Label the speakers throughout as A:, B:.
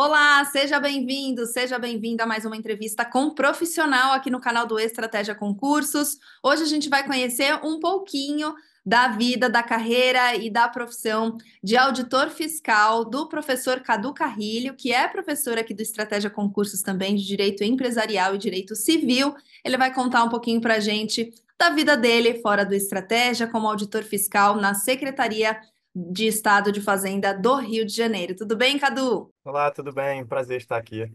A: Olá, seja bem-vindo, seja bem-vinda a mais uma entrevista com um profissional aqui no canal do Estratégia Concursos. Hoje a gente vai conhecer um pouquinho da vida, da carreira e da profissão de auditor fiscal do professor Cadu Carrilho, que é professor aqui do Estratégia Concursos também de Direito Empresarial e Direito Civil. Ele vai contar um pouquinho para a gente da vida dele fora do Estratégia como auditor fiscal na Secretaria de Estado de Fazenda do Rio de Janeiro. Tudo bem, Cadu? Olá, tudo
B: bem? Prazer estar aqui.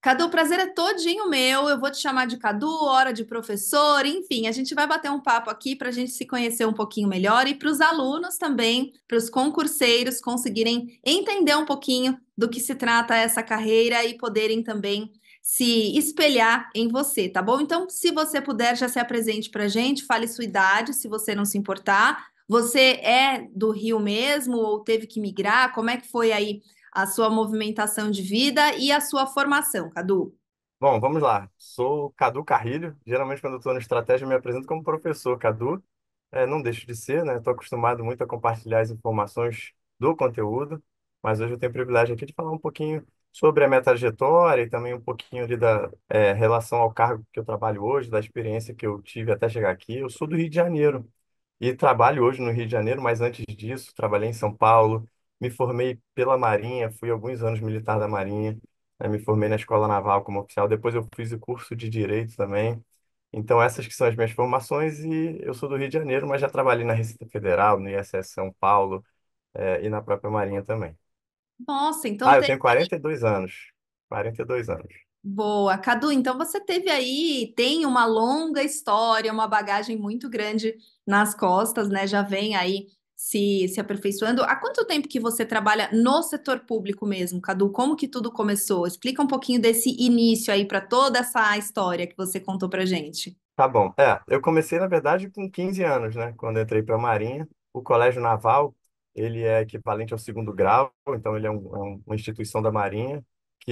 A: Cadu, o prazer é todinho meu. Eu vou te chamar de Cadu, hora de professor, enfim, a gente vai bater um papo aqui para a gente se conhecer um pouquinho melhor e para os alunos também, para os concurseiros conseguirem entender um pouquinho do que se trata essa carreira e poderem também se espelhar em você, tá bom? Então, se você puder, já se apresente para a gente, fale sua idade, se você não se importar, você é do Rio mesmo ou teve que migrar? Como é que foi aí a sua movimentação de vida e a sua formação, Cadu?
B: Bom, vamos lá. Sou Cadu Carrilho. Geralmente, quando estou no Estratégia, me apresento como professor Cadu. É, não deixo de ser, né? Estou acostumado muito a compartilhar as informações do conteúdo, mas hoje eu tenho o privilégio aqui de falar um pouquinho sobre a minha trajetória e também um pouquinho ali da é, relação ao cargo que eu trabalho hoje, da experiência que eu tive até chegar aqui. Eu sou do Rio de Janeiro, e trabalho hoje no Rio de Janeiro, mas antes disso, trabalhei em São Paulo, me formei pela Marinha, fui alguns anos militar da Marinha, né, me formei na Escola Naval como oficial, depois eu fiz o curso de Direito também. Então, essas que são as minhas formações, e eu sou do Rio de Janeiro, mas já trabalhei na Receita Federal, no ISS São Paulo, eh, e na própria Marinha também.
A: Nossa, então Ah, eu tem... tenho
B: 42 anos. 42 anos.
A: Boa. Cadu, então você teve aí, tem uma longa história, uma bagagem muito grande nas costas, né? Já vem aí se, se aperfeiçoando. Há quanto tempo que você trabalha no setor público mesmo, Cadu? Como que tudo começou? Explica um pouquinho desse início aí para toda essa história que você contou para gente.
B: Tá bom. É, eu comecei, na verdade, com 15 anos, né? Quando entrei para a Marinha, o Colégio Naval, ele é equivalente ao segundo grau, então ele é, um, é uma instituição da Marinha,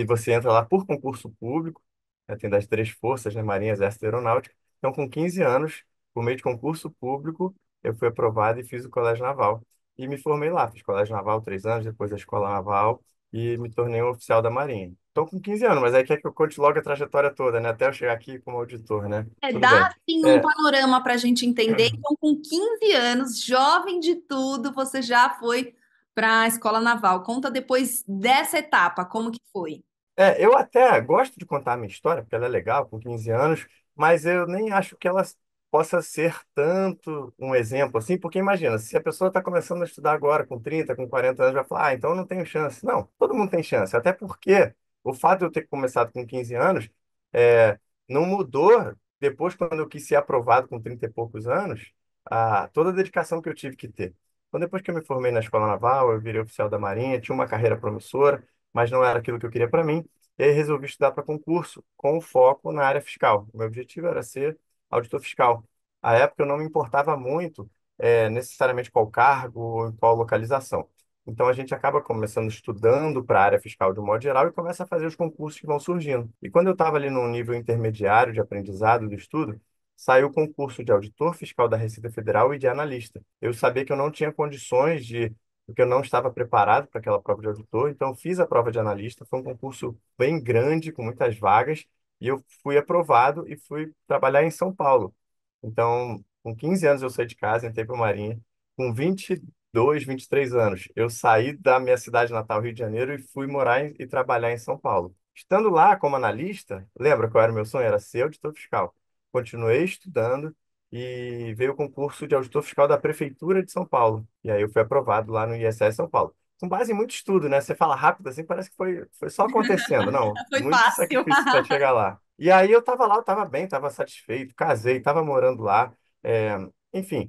B: que você entra lá por concurso público, né, tem das três forças, né, Marinha, Exército e Aeronáutica. Então, com 15 anos, por meio de concurso público, eu fui aprovado e fiz o Colégio Naval. E me formei lá, fiz Colégio Naval três anos, depois a Escola Naval, e me tornei um oficial da Marinha. Estou com 15 anos, mas aí quer que eu conte logo a trajetória toda, né? Até eu chegar aqui como auditor, né?
A: É, Tudo dá bem. assim um é. panorama para a gente entender. É. Então, com 15 anos, jovem de tudo, você já foi para a Escola Naval. Conta depois dessa etapa, como que foi?
B: É, eu até gosto de contar a minha história, porque ela é legal, com 15 anos, mas eu nem acho que ela possa ser tanto um exemplo assim, porque imagina, se a pessoa está começando a estudar agora, com 30, com 40 anos, vai falar, ah, então eu não tenho chance. Não, todo mundo tem chance, até porque o fato de eu ter começado com 15 anos é, não mudou depois, quando eu quis ser aprovado com 30 e poucos anos, a, toda a dedicação que eu tive que ter. Então, depois que eu me formei na escola naval, eu virei oficial da Marinha, tinha uma carreira promissora, mas não era aquilo que eu queria para mim. E aí resolvi estudar para concurso, com foco na área fiscal. O meu objetivo era ser auditor fiscal. À época, eu não me importava muito é, necessariamente qual cargo ou em qual localização. Então, a gente acaba começando estudando para a área fiscal de um modo geral e começa a fazer os concursos que vão surgindo. E quando eu estava ali num nível intermediário de aprendizado do estudo, saiu o concurso de auditor fiscal da Receita Federal e de analista. Eu sabia que eu não tinha condições de porque eu não estava preparado para aquela prova de auditor, então fiz a prova de analista, foi um concurso bem grande, com muitas vagas, e eu fui aprovado e fui trabalhar em São Paulo. Então, com 15 anos eu saí de casa, entrei para a Marinha, com 22, 23 anos, eu saí da minha cidade natal, Rio de Janeiro, e fui morar e trabalhar em São Paulo. Estando lá como analista, lembra qual era o meu sonho? Era ser auditor fiscal continuei estudando e veio o concurso de auditor fiscal da Prefeitura de São Paulo. E aí eu fui aprovado lá no ISS São Paulo. Com base em muito estudo, né? Você fala rápido assim, parece que foi, foi só acontecendo. Não, foi muito fácil. sacrifício para chegar lá. E aí eu estava lá, eu estava bem, estava satisfeito, casei, estava morando lá, é... enfim.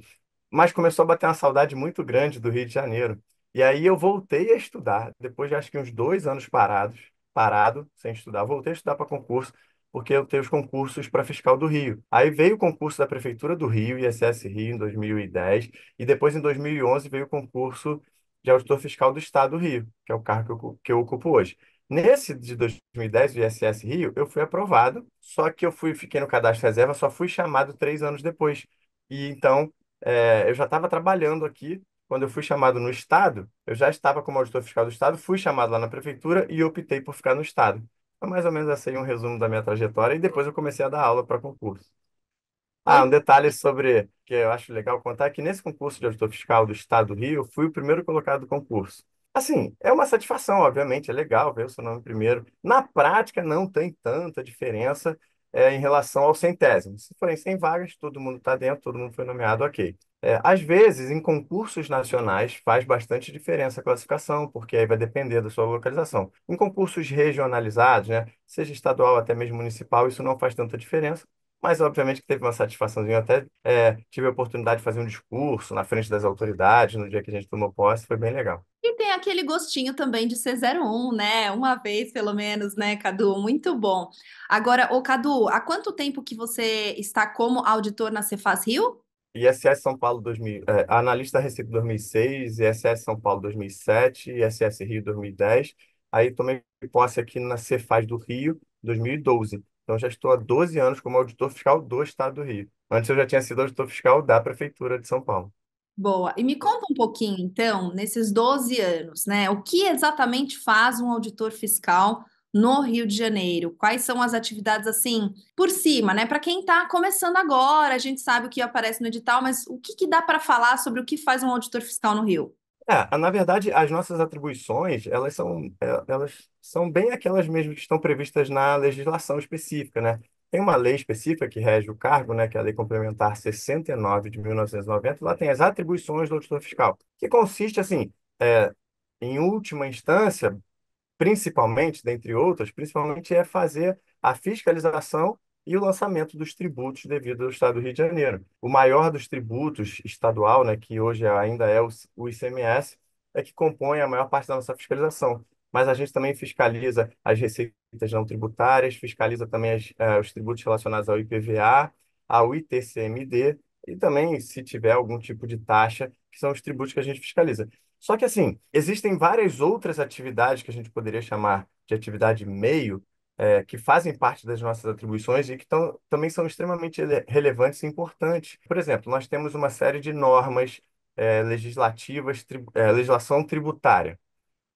B: Mas começou a bater uma saudade muito grande do Rio de Janeiro. E aí eu voltei a estudar, depois de acho que uns dois anos parados, parado, sem estudar. Voltei a estudar para concurso, porque eu tenho os concursos para fiscal do Rio. Aí veio o concurso da Prefeitura do Rio, ISS Rio, em 2010, e depois, em 2011, veio o concurso de auditor fiscal do Estado do Rio, que é o cargo que eu, que eu ocupo hoje. Nesse de 2010, o ISS Rio, eu fui aprovado, só que eu fui, fiquei no cadastro reserva, só fui chamado três anos depois. E então, é, eu já estava trabalhando aqui, quando eu fui chamado no Estado, eu já estava como auditor fiscal do Estado, fui chamado lá na Prefeitura e optei por ficar no Estado é mais ou menos assim aí um resumo da minha trajetória e depois eu comecei a dar aula para concurso. Ah, um detalhe sobre que eu acho legal contar é que nesse concurso de auditor fiscal do Estado do Rio, eu fui o primeiro colocado do concurso. Assim, é uma satisfação, obviamente, é legal ver o seu nome primeiro. Na prática, não tem tanta diferença é, em relação ao centésimo. Se forem 100 vagas, todo mundo está dentro, todo mundo foi nomeado, ok. É, às vezes, em concursos nacionais, faz bastante diferença a classificação, porque aí vai depender da sua localização. Em concursos regionalizados, né, seja estadual até mesmo municipal, isso não faz tanta diferença, mas obviamente que teve uma satisfaçãozinha. Até é, tive a oportunidade de fazer um discurso na frente das autoridades no dia que a gente tomou posse, foi bem legal.
A: E tem aquele gostinho também de ser 01, né? Uma vez pelo menos, né, Cadu? Muito bom. Agora, ô Cadu, há quanto tempo que você está como auditor na Cefaz Rio?
B: ISS São Paulo 2000, é, analista Recife 2006, ISS São Paulo 2007, ISS Rio 2010. Aí tomei posse aqui na Cefaz do Rio 2012. Então já estou há 12 anos como auditor fiscal do Estado do Rio. Antes eu já tinha sido auditor fiscal da Prefeitura de São Paulo.
A: Boa. E me conta um pouquinho, então, nesses 12 anos, né? O que exatamente faz um auditor fiscal no Rio de Janeiro? Quais são as atividades assim por cima, né? Para quem está começando agora, a gente sabe o que aparece no edital, mas o que, que dá para falar sobre o que faz um auditor fiscal no Rio?
B: É, na verdade, as nossas atribuições, elas são, é, elas são bem aquelas mesmas que estão previstas na legislação específica, né? Tem uma lei específica que rege o cargo, né, que é a Lei Complementar 69 de 1990, lá tem as atribuições do auditor fiscal, que consiste, assim, é, em última instância, principalmente, dentre outras, principalmente é fazer a fiscalização e o lançamento dos tributos devido ao Estado do Rio de Janeiro. O maior dos tributos estadual, né, que hoje ainda é o ICMS, é que compõe a maior parte da nossa fiscalização. Mas a gente também fiscaliza as receitas não tributárias, fiscaliza também as, eh, os tributos relacionados ao IPVA, ao ITCMD e também, se tiver algum tipo de taxa, que são os tributos que a gente fiscaliza. Só que, assim, existem várias outras atividades que a gente poderia chamar de atividade meio, é, que fazem parte das nossas atribuições e que tão, também são extremamente relevantes e importantes. Por exemplo, nós temos uma série de normas é, legislativas, tri, é, legislação tributária.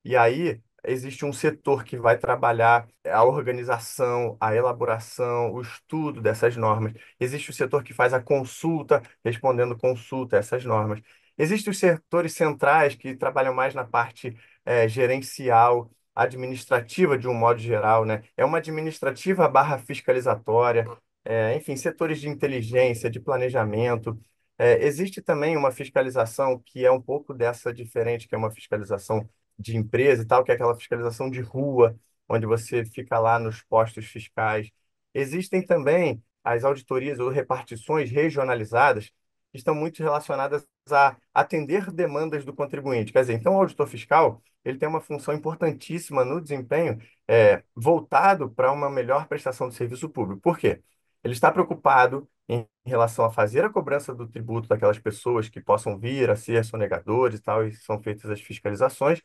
B: E aí existe um setor que vai trabalhar a organização, a elaboração, o estudo dessas normas. Existe o setor que faz a consulta, respondendo consulta a essas normas. Existem os setores centrais que trabalham mais na parte é, gerencial, administrativa de um modo geral, né? É uma administrativa barra fiscalizatória, é, enfim, setores de inteligência, de planejamento. É, existe também uma fiscalização que é um pouco dessa diferente, que é uma fiscalização de empresa e tal, que é aquela fiscalização de rua, onde você fica lá nos postos fiscais. Existem também as auditorias ou repartições regionalizadas, que estão muito relacionadas a atender demandas do contribuinte. Quer dizer, então o auditor fiscal ele tem uma função importantíssima no desempenho é, voltado para uma melhor prestação de serviço público. Por quê? Ele está preocupado em relação a fazer a cobrança do tributo daquelas pessoas que possam vir a ser sonegadores e tal, e são feitas as fiscalizações,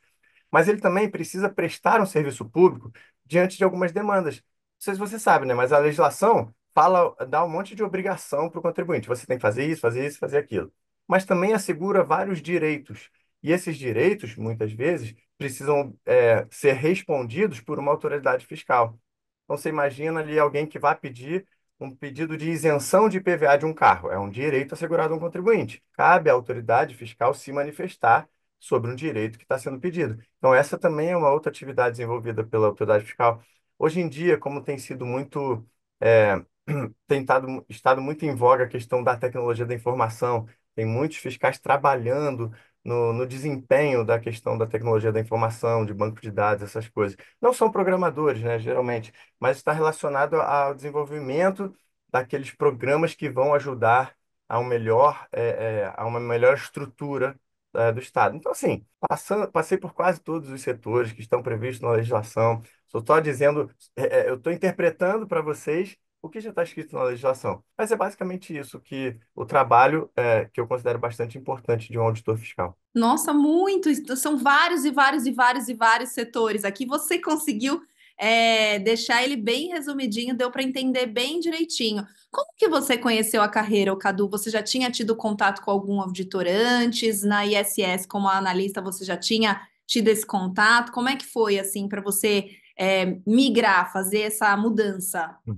B: mas ele também precisa prestar um serviço público diante de algumas demandas. Não sei se você sabe, né? mas a legislação fala, dá um monte de obrigação para o contribuinte. Você tem que fazer isso, fazer isso, fazer aquilo mas também assegura vários direitos. E esses direitos, muitas vezes, precisam é, ser respondidos por uma autoridade fiscal. Então, você imagina ali alguém que vai pedir um pedido de isenção de IPVA de um carro. É um direito assegurado a um contribuinte. Cabe à autoridade fiscal se manifestar sobre um direito que está sendo pedido. Então, essa também é uma outra atividade desenvolvida pela autoridade fiscal. Hoje em dia, como tem sido muito. É, tem estado, estado muito em voga a questão da tecnologia da informação, tem muitos fiscais trabalhando no, no desempenho da questão da tecnologia da informação, de banco de dados, essas coisas. Não são programadores, né, geralmente, mas está relacionado ao desenvolvimento daqueles programas que vão ajudar a, um melhor, é, é, a uma melhor estrutura é, do Estado. Então, assim, passando, passei por quase todos os setores que estão previstos na legislação. Estou dizendo, é, é, eu estou interpretando para vocês o que já está escrito na legislação. Mas é basicamente isso que o trabalho é, que eu considero bastante importante de um auditor fiscal.
A: Nossa, muito! São vários e vários e vários e vários setores. Aqui você conseguiu é, deixar ele bem resumidinho, deu para entender bem direitinho. Como que você conheceu a carreira, o Cadu? Você já tinha tido contato com algum auditor antes? Na ISS, como analista, você já tinha tido esse contato? Como é que foi assim para você é, migrar, fazer essa mudança? Hum.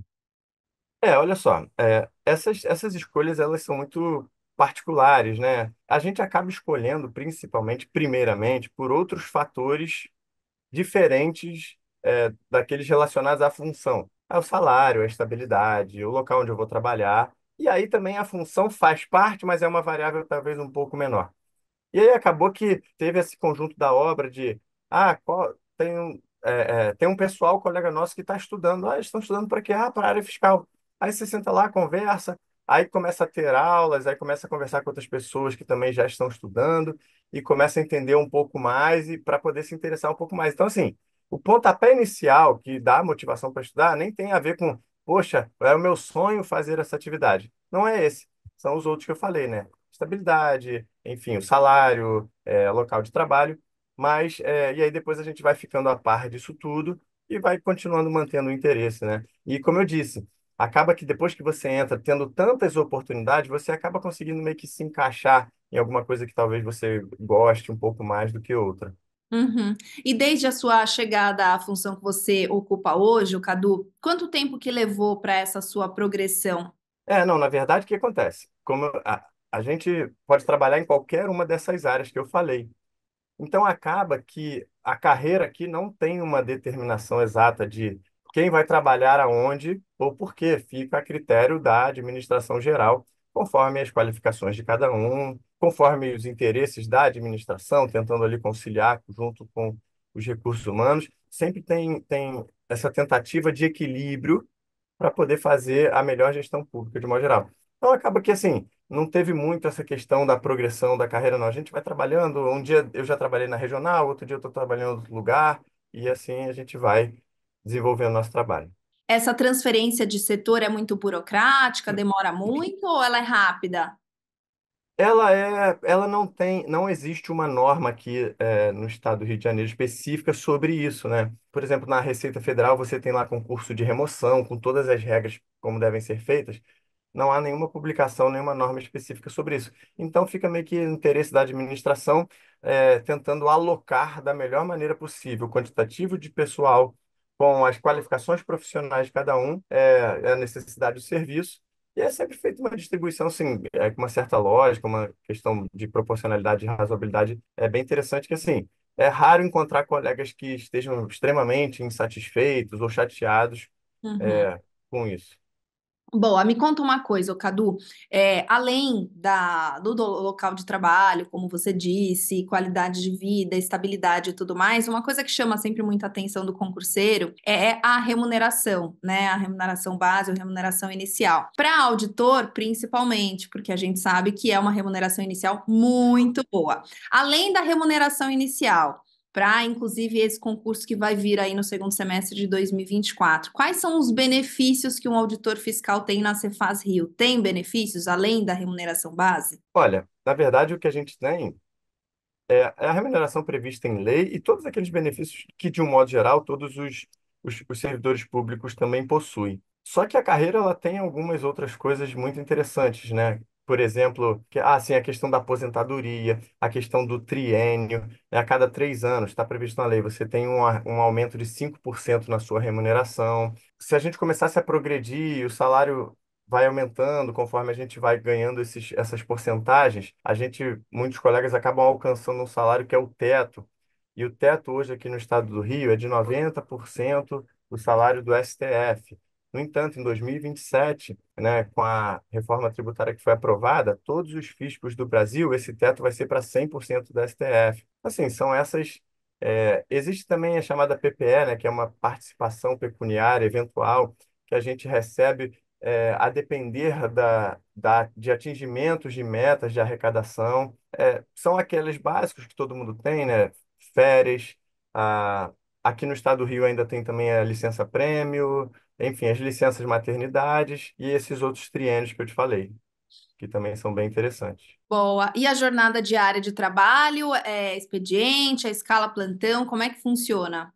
B: É, olha só, é, essas, essas escolhas elas são muito particulares, né? A gente acaba escolhendo, principalmente, primeiramente, por outros fatores diferentes é, daqueles relacionados à função. É o salário, a estabilidade, o local onde eu vou trabalhar. E aí também a função faz parte, mas é uma variável talvez um pouco menor. E aí acabou que teve esse conjunto da obra de, ah, qual- tem, um- é, é, tem um pessoal, colega nosso, que está estudando. Ah, eles estão estudando para quê? Ah, para a área fiscal. Aí você senta lá, conversa, aí começa a ter aulas, aí começa a conversar com outras pessoas que também já estão estudando e começa a entender um pouco mais e para poder se interessar um pouco mais. Então, assim, o pontapé inicial que dá motivação para estudar nem tem a ver com, poxa, é o meu sonho fazer essa atividade. Não é esse. São os outros que eu falei, né? Estabilidade, enfim, o salário, é, local de trabalho. Mas, é, e aí depois a gente vai ficando a par disso tudo e vai continuando mantendo o interesse, né? E como eu disse, acaba que depois que você entra tendo tantas oportunidades, você acaba conseguindo meio que se encaixar em alguma coisa que talvez você goste um pouco mais do que outra.
A: Uhum. E desde a sua chegada à função que você ocupa hoje, o Cadu, quanto tempo que levou para essa sua progressão? É, não,
B: na verdade, o que acontece? Como a, a gente pode trabalhar em qualquer uma dessas áreas que eu falei. Então acaba que a carreira aqui não tem uma determinação exata de quem vai trabalhar aonde ou por quê fica a critério da administração geral, conforme as qualificações de cada um, conforme os interesses da administração, tentando ali conciliar junto com os recursos humanos, sempre tem, tem essa tentativa de equilíbrio para poder fazer a melhor gestão pública de modo geral. Então acaba que assim, não teve muito essa questão da progressão da carreira, não. A gente vai trabalhando, um dia eu já trabalhei na regional, outro dia eu estou trabalhando em outro lugar, e assim a gente vai desenvolvendo nosso trabalho.
A: Essa transferência de setor é muito burocrática, demora muito ou ela é rápida?
B: Ela é, ela não tem, não existe uma norma aqui é, no estado do Rio de Janeiro específica sobre isso, né? Por exemplo, na Receita Federal você tem lá concurso de remoção, com todas as regras como devem ser feitas, não há nenhuma publicação, nenhuma norma específica sobre isso. Então, fica meio que interesse da administração é, tentando alocar da melhor maneira possível o quantitativo de pessoal com as qualificações profissionais de cada um, é, é, a necessidade do serviço. E é sempre feita uma distribuição, assim, é, com uma certa lógica, uma questão de proporcionalidade e razoabilidade. É bem interessante que, assim, é raro encontrar colegas que estejam extremamente insatisfeitos ou chateados uhum. é, com isso.
A: Boa, me conta uma coisa, Cadu. É, além da, do, do, local de trabalho, como você disse, qualidade de vida, estabilidade e tudo mais, uma coisa que chama sempre muita atenção do concurseiro é, é a remuneração, né? A remuneração base ou remuneração inicial. Para auditor, principalmente, porque a gente sabe que é uma remuneração inicial muito boa. Além da remuneração inicial, para, inclusive, esse concurso que vai vir aí no segundo semestre de 2024. Quais são os benefícios que um auditor fiscal tem na Cefaz Rio? Tem benefícios além da remuneração base?
B: Olha, na verdade, o que a gente tem é, é a remuneração prevista em lei e todos aqueles benefícios que, de um modo geral, todos os, os, os servidores públicos também possuem. Só que a carreira ela tem algumas outras coisas muito interessantes, né? por exemplo, que, ah, sim, a questão da aposentadoria, a questão do triênio, né? a cada três anos, está previsto na lei, você tem um, um aumento de 5% na sua remuneração. Se a gente começasse a progredir, o salário vai aumentando conforme a gente vai ganhando esses, essas porcentagens, a gente, muitos colegas acabam alcançando um salário que é o teto. E o teto hoje aqui no estado do Rio é de 90% do salário do STF. No entanto, em 2027, né, com a reforma tributária que foi aprovada, todos os fiscos do Brasil, esse teto vai ser para 100% da STF. Assim, são essas. É, existe também a chamada PPE, né, que é uma participação pecuniária eventual, que a gente recebe é, a depender da, da, de atingimentos de metas de arrecadação. É, são aqueles básicos que todo mundo tem, né? Férias, a, aqui no estado do Rio ainda tem também a licença prêmio, enfim, as licenças maternidades e esses outros triênios que eu te falei que também são bem interessantes.
A: Boa. E a jornada diária de trabalho, é expediente, a escala plantão, como é que funciona?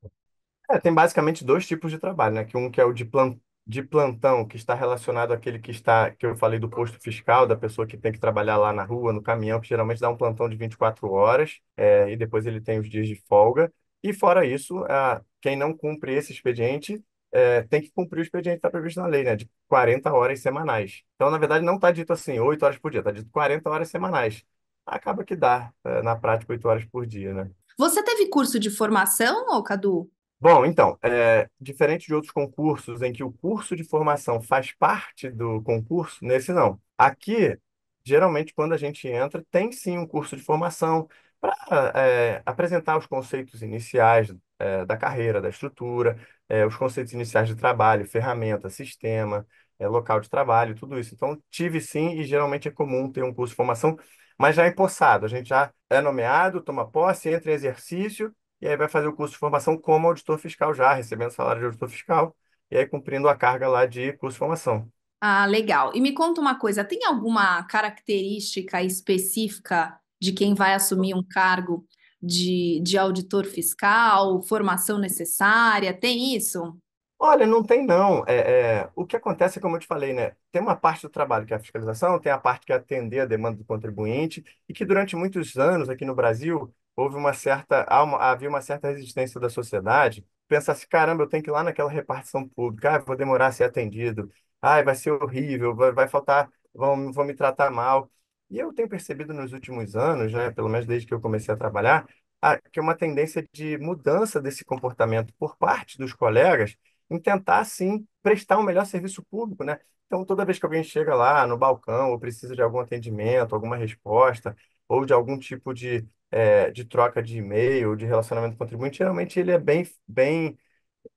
B: É, tem basicamente dois tipos de trabalho, né? Que um que é o de, plan... de plantão, que está relacionado àquele que está, que eu falei do posto fiscal, da pessoa que tem que trabalhar lá na rua, no caminhão, que geralmente dá um plantão de 24 horas, é, e depois ele tem os dias de folga. E fora isso, a... quem não cumpre esse expediente é, tem que cumprir o expediente que está previsto na lei, né? De 40 horas semanais. Então, na verdade, não está dito assim 8 horas por dia, está dito 40 horas semanais. Acaba que dá, é, na prática, 8 horas por dia, né?
A: Você teve curso de formação, ou Cadu?
B: Bom, então, é, diferente de outros concursos em que o curso de formação faz parte do concurso, nesse não. Aqui, geralmente, quando a gente entra, tem sim um curso de formação para é, apresentar os conceitos iniciais é, da carreira, da estrutura, é, os conceitos iniciais de trabalho, ferramenta, sistema, é, local de trabalho, tudo isso. Então, tive sim, e geralmente é comum ter um curso de formação, mas já empossado. A gente já é nomeado, toma posse, entra em exercício, e aí vai fazer o curso de formação como auditor fiscal já, recebendo salário de auditor fiscal, e aí cumprindo a carga lá de curso de formação.
A: Ah, legal. E me conta uma coisa, tem alguma característica específica de quem vai assumir um cargo de, de auditor fiscal, formação necessária? Tem isso?
B: Olha, não tem não. É, é, o que acontece, é, como eu te falei, né? Tem uma parte do trabalho que é a fiscalização, tem a parte que é atender a demanda do contribuinte, e que durante muitos anos aqui no Brasil houve uma certa, havia uma certa resistência da sociedade. Pensar assim, caramba, eu tenho que ir lá naquela repartição pública, ah, vou demorar a ser atendido, ah, vai ser horrível, vai, vai faltar, vão, vão me tratar mal. E eu tenho percebido nos últimos anos, né, pelo menos desde que eu comecei a trabalhar, a, que é uma tendência de mudança desse comportamento por parte dos colegas em tentar, sim, prestar um melhor serviço público, né? Então, toda vez que alguém chega lá no balcão ou precisa de algum atendimento, alguma resposta, ou de algum tipo de, é, de troca de e-mail, de relacionamento com o contribuinte, geralmente ele é bem, bem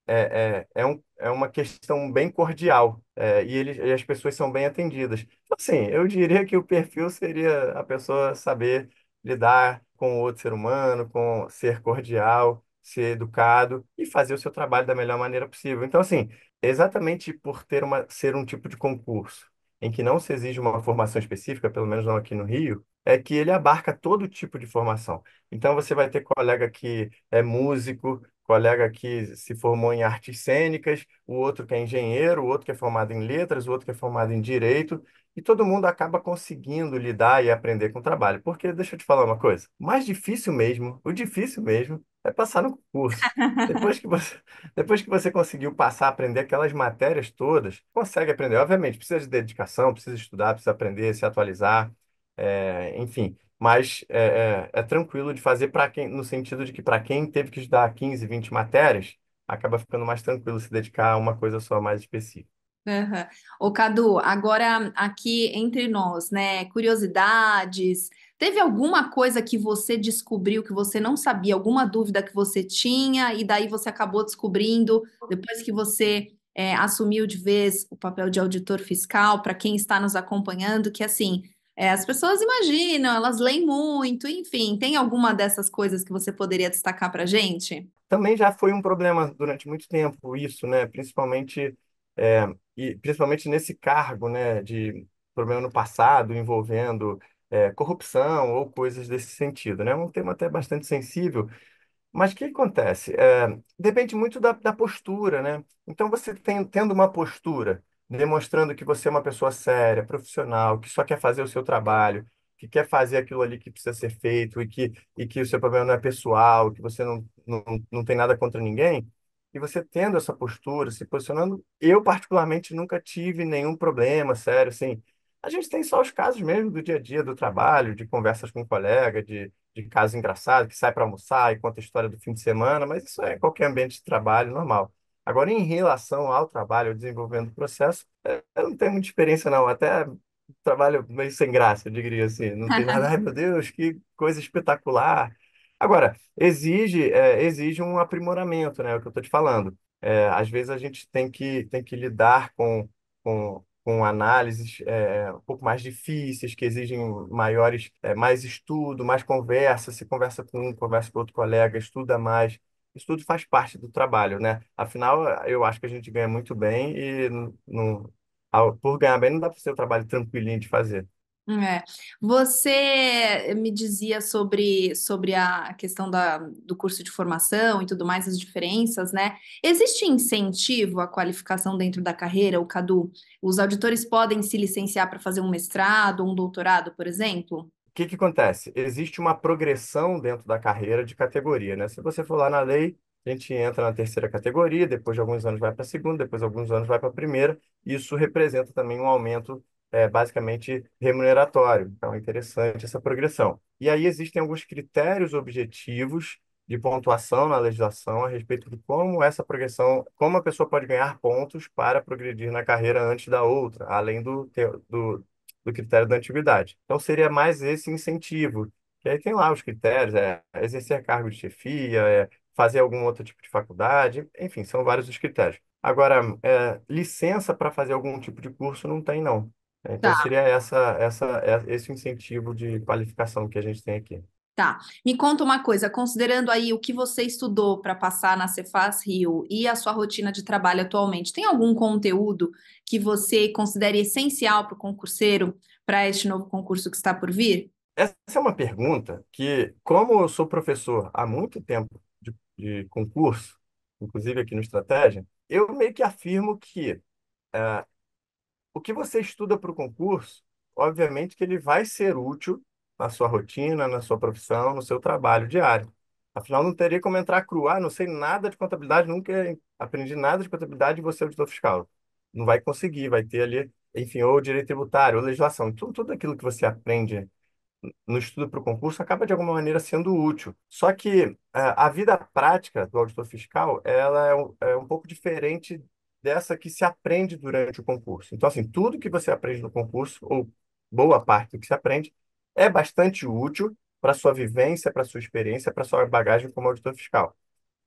B: é, é, é, um, é uma questão bem cordial é, e, eles, e as pessoas são bem atendidas. Então, assim, eu diria que o perfil seria a pessoa saber lidar com o outro ser humano, com ser cordial, ser educado e fazer o seu trabalho da melhor maneira possível. Então, assim, exatamente por ter uma, ser um tipo de concurso em que não se exige uma formação específica, pelo menos não aqui no Rio, é que ele abarca todo tipo de formação. Então você vai ter colega que é músico, colega que se formou em artes cênicas, o outro que é engenheiro, o outro que é formado em letras, o outro que é formado em direito, e todo mundo acaba conseguindo lidar e aprender com o trabalho. Porque, deixa eu te falar uma coisa, mais difícil mesmo, o difícil mesmo, é passar no concurso. Depois que você, depois que você conseguiu passar, aprender aquelas matérias todas, consegue aprender. Obviamente, precisa de dedicação, precisa estudar, precisa aprender, se atualizar, é, enfim mas é, é, é tranquilo de fazer para quem, no sentido de que para quem teve que estudar 15, 20 matérias, acaba ficando mais tranquilo se dedicar a uma coisa só mais específica.
A: Uhum. Ô, Cadu, agora aqui entre nós, né? Curiosidades. Teve alguma coisa que você descobriu que você não sabia, alguma dúvida que você tinha, e daí você acabou descobrindo, depois que você é, assumiu de vez o papel de auditor fiscal, para quem está nos acompanhando, que assim, é, as pessoas imaginam, elas leem muito, enfim. Tem alguma dessas coisas que você poderia destacar para gente?
B: Também já foi um problema durante muito tempo isso, né? Principalmente, é, e principalmente nesse cargo, né? De problema no passado envolvendo é, corrupção ou coisas desse sentido, né? É um tema até bastante sensível. Mas o que acontece? É, depende muito da, da postura, né? Então, você tem, tendo uma postura demonstrando que você é uma pessoa séria, profissional, que só quer fazer o seu trabalho, que quer fazer aquilo ali que precisa ser feito e que, e que o seu problema não é pessoal, que você não, não, não tem nada contra ninguém, e você tendo essa postura, se posicionando, eu particularmente nunca tive nenhum problema, sério, assim, a gente tem só os casos mesmo do dia a dia, do trabalho, de conversas com um colega, de, de casos engraçados, que sai para almoçar e conta a história do fim de semana, mas isso é em qualquer ambiente de trabalho normal. Agora, em relação ao trabalho, desenvolvendo o processo, é, eu não tenho muita experiência, não. Até trabalho meio sem graça, eu diria assim. Não tem nada, ai meu Deus, que coisa espetacular. Agora, exige, é, exige um aprimoramento, né? É o que eu estou te falando. É, às vezes a gente tem que, tem que lidar com, com, com análises é, um pouco mais difíceis, que exigem maiores, é, mais estudo, mais conversa. Se conversa com um, conversa com outro colega, estuda mais isso tudo faz parte do trabalho, né? Afinal, eu acho que a gente ganha muito bem e não, por ganhar bem não dá para ser um trabalho tranquilinho de fazer.
A: É. Você me dizia sobre, sobre a questão da, do curso de formação e tudo mais, as diferenças, né? Existe incentivo à qualificação dentro da carreira, o Cadu? Os auditores podem se licenciar para fazer um mestrado, um doutorado, por exemplo?
B: que, que acontece? Existe uma progressão dentro da carreira de categoria, né? Se você for lá na lei, a gente entra na terceira categoria, depois de alguns anos vai para a segunda, depois de alguns anos vai para a primeira, e isso representa também um aumento é, basicamente remuneratório. Então, é interessante essa progressão. E aí existem alguns critérios objetivos de pontuação na legislação a respeito de como essa progressão, como a pessoa pode ganhar pontos para progredir na carreira antes da outra, além do, do do critério da antiguidade. Então, seria mais esse incentivo. E aí tem lá os critérios, é exercer cargo de chefia, é fazer algum outro tipo de faculdade, enfim, são vários os critérios. Agora, é, licença para fazer algum tipo de curso não tem, não. É, então, tá. seria essa, essa, é, esse incentivo de qualificação que a gente tem aqui.
A: Tá. Me conta uma coisa, considerando aí o que você estudou para passar na Cefaz Rio e a sua rotina de trabalho atualmente, tem algum conteúdo que você considere essencial para o concurseiro para este novo concurso que está por vir?
B: Essa é uma pergunta que, como eu sou professor há muito tempo de, de concurso, inclusive aqui no Estratégia, eu meio que afirmo que uh, o que você estuda para o concurso, obviamente que ele vai ser útil na sua rotina, na sua profissão, no seu trabalho diário. Afinal, não teria como entrar cru. Ah, não sei nada de contabilidade, nunca aprendi nada de contabilidade e você é auditor fiscal. Não vai conseguir, vai ter ali, enfim, ou direito tributário, ou legislação. Tudo, então, tudo aquilo que você aprende no estudo para o concurso acaba, de alguma maneira, sendo útil. Só que é, a, vida prática do auditor fiscal, ela é um, é um pouco diferente dessa que se aprende durante o concurso. Então, assim, tudo que você aprende no concurso, ou boa parte do que se aprende, é bastante útil para sua vivência, para sua experiência, para sua bagagem como auditor fiscal.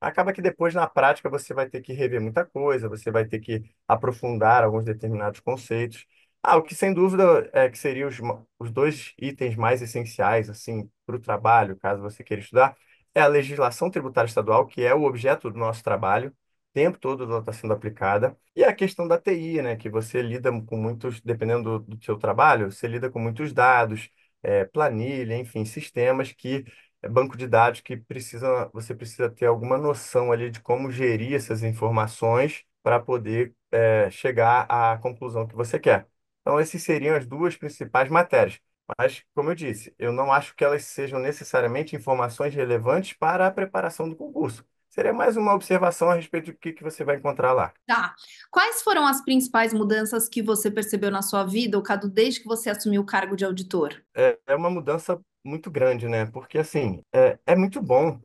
B: Acaba que depois, na prática, você vai ter que rever muita coisa, você vai ter que aprofundar alguns determinados conceitos. Ah, o que sem dúvida é que seriam os, os dois itens mais essenciais assim para o trabalho, caso você queira estudar, é a legislação tributária estadual, que é o objeto do nosso trabalho, o tempo todo ela está sendo aplicada, e a questão da TI, né, que você lida com muitos, dependendo do, do seu trabalho, você lida com muitos dados, é, planilha, enfim, sistemas que é, banco de dados que precisa, você precisa ter alguma noção ali de como gerir essas informações para poder é, chegar à conclusão que você quer. Então, essas seriam as duas principais matérias. Mas, como eu disse, eu não acho que elas sejam necessariamente informações relevantes para a preparação do concurso. Seria mais uma observação a respeito do que, que você vai encontrar lá.
A: Tá. Quais foram as principais mudanças que você percebeu na sua vida, o Cadu, desde que você assumiu o cargo de auditor?
B: É, é uma mudança muito grande, né? Porque, assim, é, é muito bom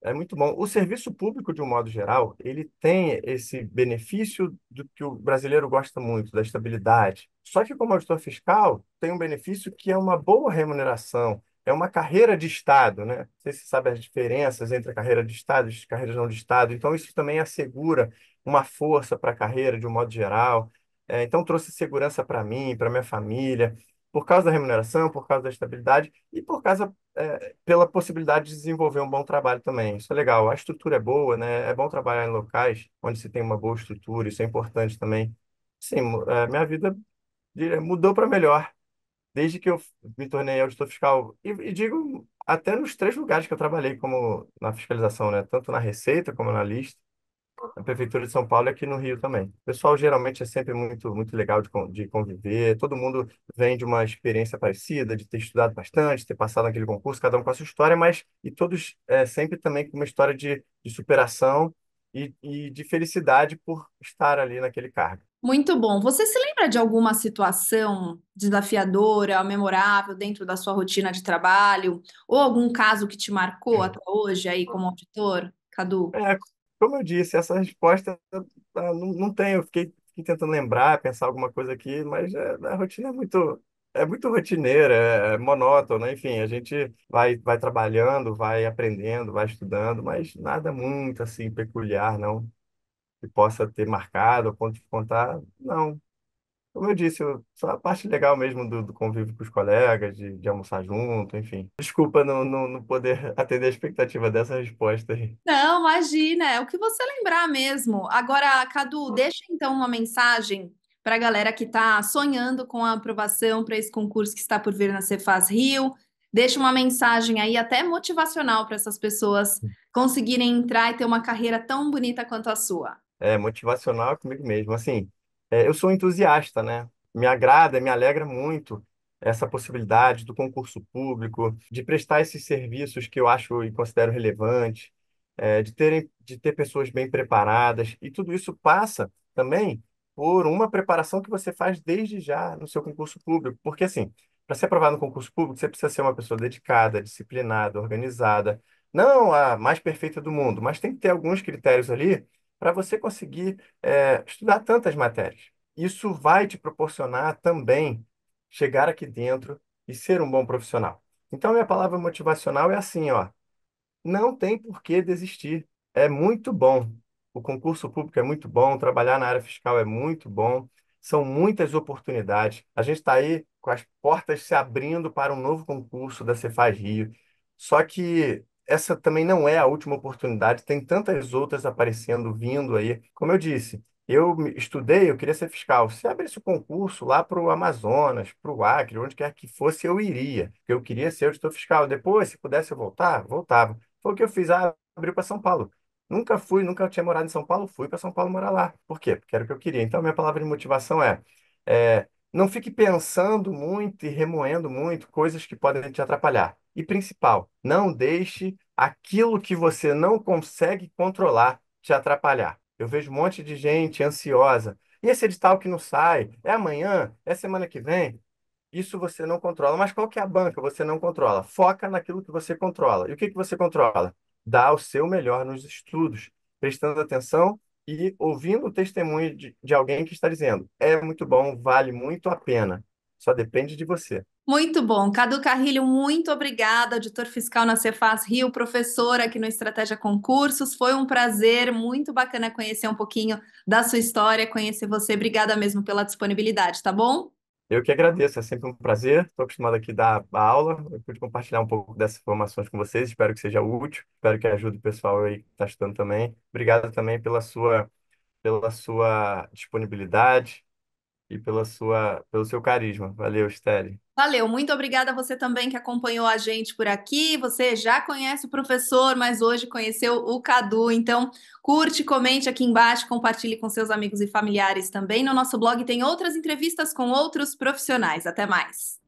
B: é muito bom. O serviço público, de um modo geral, ele tem esse benefício do que o brasileiro gosta muito, da estabilidade. Só que como auditor fiscal, tem um benefício que é uma boa remuneração, é uma carreira de Estado, né? Não sei se você sabe as diferenças entre a carreira de Estado e carreiras não de Estado. Então, isso também assegura uma força para a carreira, de um modo geral. É, então, trouxe segurança para mim, para minha família, por causa da remuneração, por causa da estabilidade e por causa, é, pela possibilidade de desenvolver um bom trabalho também. Isso é legal. A estrutura é boa, né? É bom trabalhar em locais onde se tem uma boa estrutura, isso é importante também. Sim, é, minha vida mudou para melhor desde que eu me tornei auditor fiscal, e, e digo até nos três lugares que eu trabalhei como na fiscalização, né? Tanto na Receita como na Lista, na Prefeitura de São Paulo e aqui no Rio também. O pessoal geralmente é sempre muito, muito legal de, de conviver, todo mundo vem de uma experiência parecida, de ter estudado bastante, ter passado naquele concurso, cada um com a sua história, mas e todos é, sempre também com uma história de, de superação e, e de felicidade por estar ali naquele cargo.
A: Muito bom. Você se lembra de alguma situação desafiadora, memorável dentro da sua rotina de trabalho? Ou algum caso que te marcou é. até hoje aí como auditor, Cadu? É,
B: como eu disse, essa resposta ah, não, não tenho. fiquei, fiquei tentando lembrar, pensar alguma coisa aqui, mas a, é, a rotina é muito, é muito rotineira, é, é monótona, enfim, a gente vai, vai trabalhando, vai aprendendo, vai estudando, mas nada muito assim peculiar, não que possa ter marcado, ponto de contar, não. Como eu disse, eu, só a parte legal mesmo do, do convívio com os colegas, de, de almoçar junto, enfim. Desculpa não, não, não poder atender a expectativa dessa resposta aí.
A: Não, imagina, é o que você lembrar mesmo. Agora, Cadu, deixa então uma mensagem para a galera que está sonhando com a aprovação para esse concurso que está por vir na Cefaz Rio. Deixa uma mensagem aí, até motivacional, para essas pessoas conseguirem entrar e ter uma carreira tão bonita quanto a sua
B: é, motivacional é comigo mesmo. Assim, é, eu sou entusiasta, né? Me agrada, me alegra muito essa possibilidade do concurso público, de prestar esses serviços que eu acho e considero relevantes, é, de terem, de ter pessoas bem preparadas e tudo isso passa também por uma preparação que você faz desde já no seu concurso público, porque assim, para ser aprovado no concurso público, você precisa ser uma pessoa dedicada, disciplinada, organizada, não a mais perfeita do mundo, mas tem que ter alguns critérios ali para você conseguir é, estudar tantas matérias. Isso vai te proporcionar também chegar aqui dentro e ser um bom profissional. Então, minha palavra motivacional é assim, ó. Não tem por que desistir. É muito bom. O concurso público é muito bom, trabalhar na área fiscal é muito bom. São muitas oportunidades. A gente está aí com as portas se abrindo para um novo concurso da Cefaz Rio. Só que essa também não é a última oportunidade, tem tantas outras aparecendo, vindo aí. Como eu disse, eu estudei, eu queria ser fiscal. Se abrisse o concurso lá para o Amazonas, para o Acre, onde quer que fosse, eu iria. Eu queria ser auditor fiscal. Depois, se pudesse voltar, voltava. Foi o que eu fiz, ah, para São Paulo. Nunca fui, nunca tinha morado em São Paulo, fui para São Paulo morar lá. Por quê? Porque era o que eu queria. Então, minha palavra de motivação é, é não fique pensando muito e remoendo muito coisas que podem te atrapalhar. E principal, não deixe aquilo que você não consegue controlar te atrapalhar. Eu vejo um monte de gente ansiosa. E esse edital que não sai? É amanhã? É semana que vem? Isso você não controla. Mas qual que é a banca? Você não controla. Foca naquilo que você controla. E o que, que você controla? Dá o seu melhor nos estudos, prestando atenção e ouvindo o testemunho de, de alguém que está dizendo: é muito bom, vale muito a pena. Só depende de você.
A: Muito bom. Cadu Carrilho, muito obrigada, auditor fiscal na Cefaz Rio, professora aqui no Estratégia Concursos. Foi um prazer, muito bacana conhecer um pouquinho da sua história, conhecer você. Obrigada mesmo pela disponibilidade, tá bom?
B: Eu que agradeço, é sempre um prazer. Estou acostumado aqui a dar aula. Eu pude compartilhar um pouco dessas informações com vocês. Espero que seja útil, espero que ajude o pessoal aí que está estudando também. Obrigado também pela sua, pela sua disponibilidade, e pela sua, pelo seu carisma. Valeu, Stélia.
A: Valeu, muito obrigada a você também que acompanhou a gente por aqui. Você já conhece o professor, mas hoje conheceu o Cadu. Então, curte, comente aqui embaixo, compartilhe com seus amigos e familiares também. No nosso blog tem outras entrevistas com outros profissionais. Até mais.